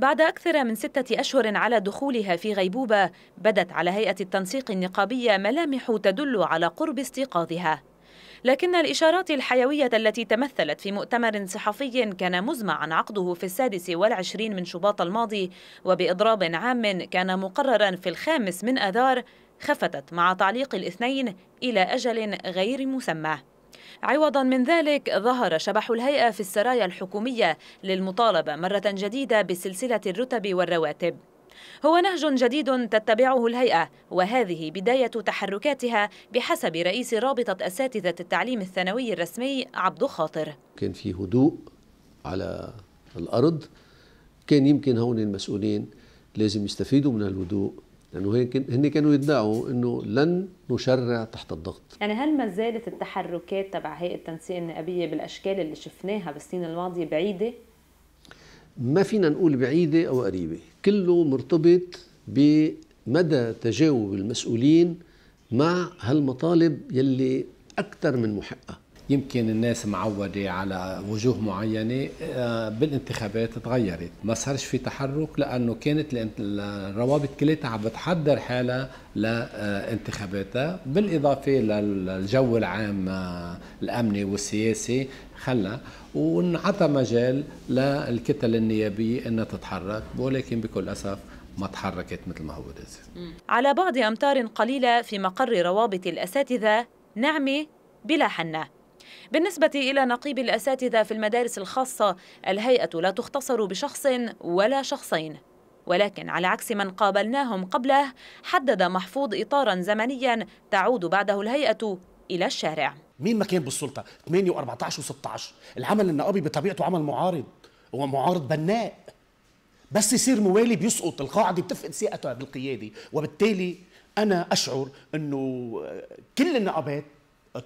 بعد أكثر من ستة أشهر على دخولها في غيبوبة بدت على هيئة التنسيق النقابية ملامح تدل على قرب استيقاظها لكن الإشارات الحيوية التي تمثلت في مؤتمر صحفي كان مزمعا عقده في السادس والعشرين من شباط الماضي وبإضراب عام كان مقررا في الخامس من آذار خفتت مع تعليق الاثنين إلى أجل غير مسمى عوضا من ذلك ظهر شبح الهيئة في السرايا الحكومية للمطالبة مرة جديدة بسلسلة الرتب والرواتب هو نهج جديد تتبعه الهيئة وهذه بداية تحركاتها بحسب رئيس رابطة أساتذة التعليم الثانوي الرسمي عبد خاطر كان في هدوء على الأرض كان يمكن هون المسؤولين لازم يستفيدوا من الهدوء لانه هن كانوا يدعوا انه لن نشرع تحت الضغط. يعني هل ما زالت التحركات تبع هيئه التنسيق النقابيه بالاشكال اللي شفناها بالسنين الماضيه بعيده؟ ما فينا نقول بعيده او قريبه، كله مرتبط بمدى تجاوب المسؤولين مع هالمطالب يلي اكثر من محقه. يمكن الناس معودة على وجوه معينة آه، بالانتخابات تغيرت ما صارش في تحرك لأنه كانت الروابط كلها عم بتحضر حالها لانتخاباتها بالإضافة للجو العام آه، الأمني والسياسي خلى وانعطى مجال للكتل النيابية أنها تتحرك ولكن بكل أسف ما تحركت مثل ما هو لازم على بعد أمتار قليلة في مقر روابط الأساتذة نعمة بلا حنة بالنسبة إلى نقيب الأساتذة في المدارس الخاصة الهيئة لا تختصر بشخص ولا شخصين ولكن على عكس من قابلناهم قبله حدد محفوظ إطارا زمنيا تعود بعده الهيئة إلى الشارع مين ما كان بالسلطة 8 و14 و16 العمل النقابي بطبيعته عمل معارض هو معارض بناء بس يصير موالي بيسقط القاعدة بتفقد ثقتها بالقيادة وبالتالي أنا أشعر أنه كل النقابات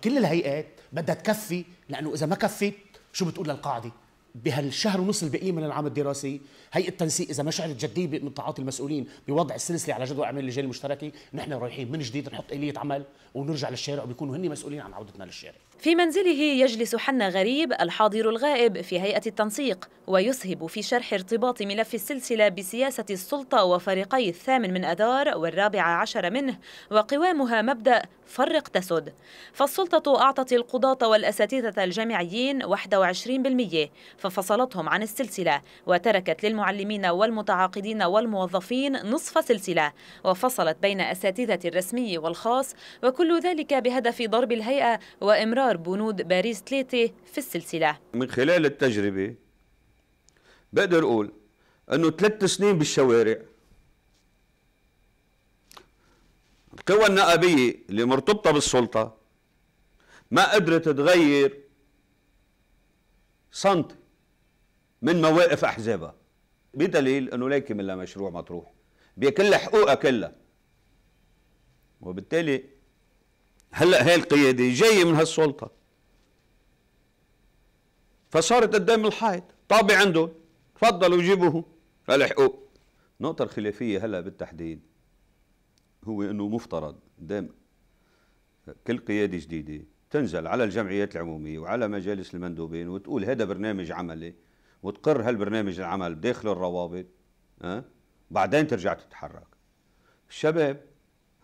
كل الهيئات بدها تكفي لانه اذا ما كفيت شو بتقول للقاعده بهالشهر ونص الباقيين من العام الدراسي هيئه التنسيق اذا ما شعرت جديه من تعاطي المسؤولين بوضع السلسله على جدول اعمال اللجان المشتركه نحن رايحين من جديد نحط اليه عمل ونرجع للشارع وبيكونوا هن مسؤولين عن عودتنا للشارع في منزله يجلس حنا غريب الحاضر الغائب في هيئة التنسيق ويسهب في شرح ارتباط ملف السلسلة بسياسة السلطة وفريقي الثامن من أذار والرابع عشر منه وقوامها مبدأ فرق تسد فالسلطة أعطت القضاة والأساتذة الجامعيين 21% ففصلتهم عن السلسلة وتركت للمعلمين والمتعاقدين والموظفين نصف سلسلة وفصلت بين أساتذة الرسمي والخاص وكل ذلك بهدف ضرب الهيئة وإمرار انتصار بنود باريس 3 في السلسلة من خلال التجربة بقدر أقول أنه ثلاث سنين بالشوارع القوى النقابية اللي مرتبطة بالسلطة ما قدرت تغير صمت من مواقف أحزابها بدليل أنه ليك من مشروع مطروح بكل حقوقها كلها وبالتالي هلا هاي القياده جاية من هالسلطة فصارت قدام الحائط طابع عنده تفضلوا جيبوه فلحقوا النقطة الخلافية هلا بالتحديد هو انه مفترض قدام كل قيادة جديدة تنزل على الجمعيات العمومية وعلى مجالس المندوبين وتقول هذا برنامج عملي وتقر هالبرنامج العمل داخل الروابط أه؟ بعدين ترجع تتحرك الشباب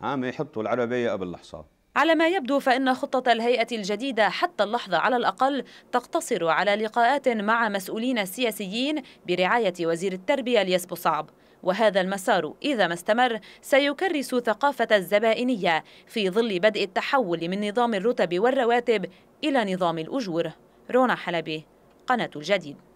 عم يحطوا العربية قبل الحصان على ما يبدو فإن خطة الهيئة الجديدة حتى اللحظة على الأقل تقتصر على لقاءات مع مسؤولين سياسيين برعاية وزير التربية الياس صعب وهذا المسار إذا ما استمر سيكرس ثقافة الزبائنية في ظل بدء التحول من نظام الرتب والرواتب إلى نظام الأجور رونا حلبي قناة الجديد